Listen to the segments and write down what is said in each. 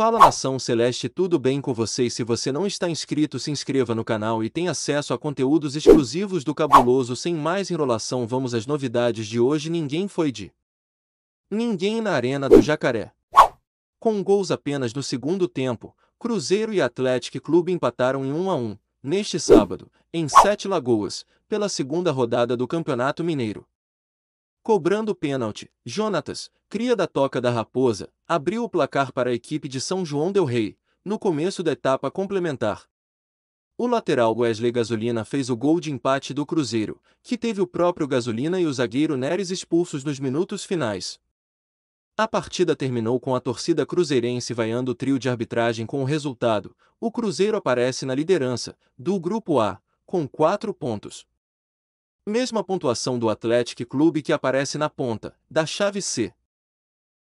Fala nação celeste, tudo bem com vocês? Se você não está inscrito, se inscreva no canal e tenha acesso a conteúdos exclusivos do Cabuloso. Sem mais enrolação, vamos às novidades de hoje. Ninguém foi de ninguém na Arena do Jacaré. Com gols apenas no segundo tempo, Cruzeiro e Atlético Clube empataram em 1 a 1 neste sábado, em Sete Lagoas, pela segunda rodada do Campeonato Mineiro. Cobrando o pênalti, Jonatas, cria da Toca da Raposa, abriu o placar para a equipe de São João del Rei, no começo da etapa complementar. O lateral Wesley Gasolina fez o gol de empate do Cruzeiro, que teve o próprio Gasolina e o zagueiro Neres expulsos nos minutos finais. A partida terminou com a torcida cruzeirense vaiando o trio de arbitragem com o resultado. O Cruzeiro aparece na liderança, do Grupo A, com quatro pontos. Mesma pontuação do Athletic Clube que aparece na ponta, da chave C.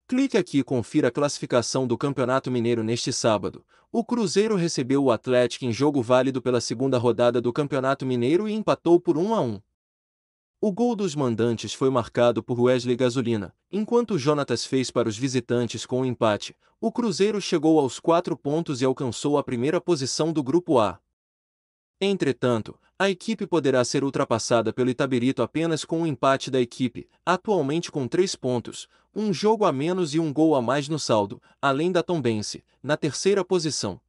Clique aqui e confira a classificação do Campeonato Mineiro neste sábado. O Cruzeiro recebeu o Atlético em jogo válido pela segunda rodada do Campeonato Mineiro e empatou por 1 a 1. O gol dos mandantes foi marcado por Wesley Gasolina, enquanto Jonatas fez para os visitantes com o um empate. O Cruzeiro chegou aos quatro pontos e alcançou a primeira posição do Grupo A. Entretanto, a equipe poderá ser ultrapassada pelo Itaberito apenas com um empate da equipe, atualmente com três pontos, um jogo a menos e um gol a mais no saldo, além da Tombense, na terceira posição.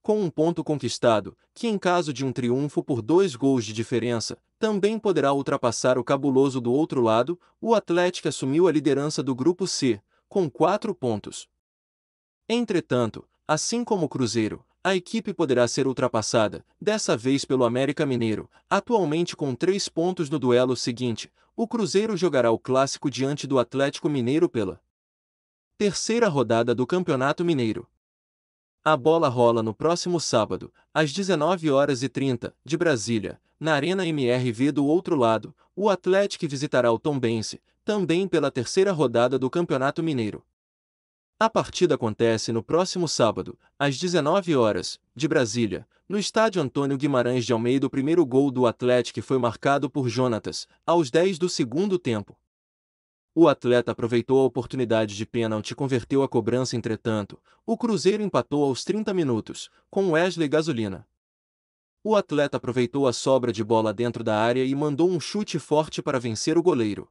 Com um ponto conquistado, que em caso de um triunfo por dois gols de diferença, também poderá ultrapassar o cabuloso do outro lado, o Atlético assumiu a liderança do Grupo C, com quatro pontos. Entretanto, assim como o Cruzeiro, a equipe poderá ser ultrapassada, dessa vez pelo América Mineiro, atualmente com três pontos no duelo seguinte. O Cruzeiro jogará o clássico diante do Atlético Mineiro pela terceira rodada do Campeonato Mineiro. A bola rola no próximo sábado, às 19 h 30 de Brasília, na Arena MRV do outro lado, o Atlético visitará o Tombense, também pela terceira rodada do Campeonato Mineiro. A partida acontece no próximo sábado, às 19 horas, de Brasília, no estádio Antônio Guimarães de Almeida. O primeiro gol do Atlético foi marcado por Jonatas, aos 10 do segundo tempo. O atleta aproveitou a oportunidade de pênalti e converteu a cobrança, entretanto, o Cruzeiro empatou aos 30 minutos, com Wesley Gasolina. O atleta aproveitou a sobra de bola dentro da área e mandou um chute forte para vencer o goleiro.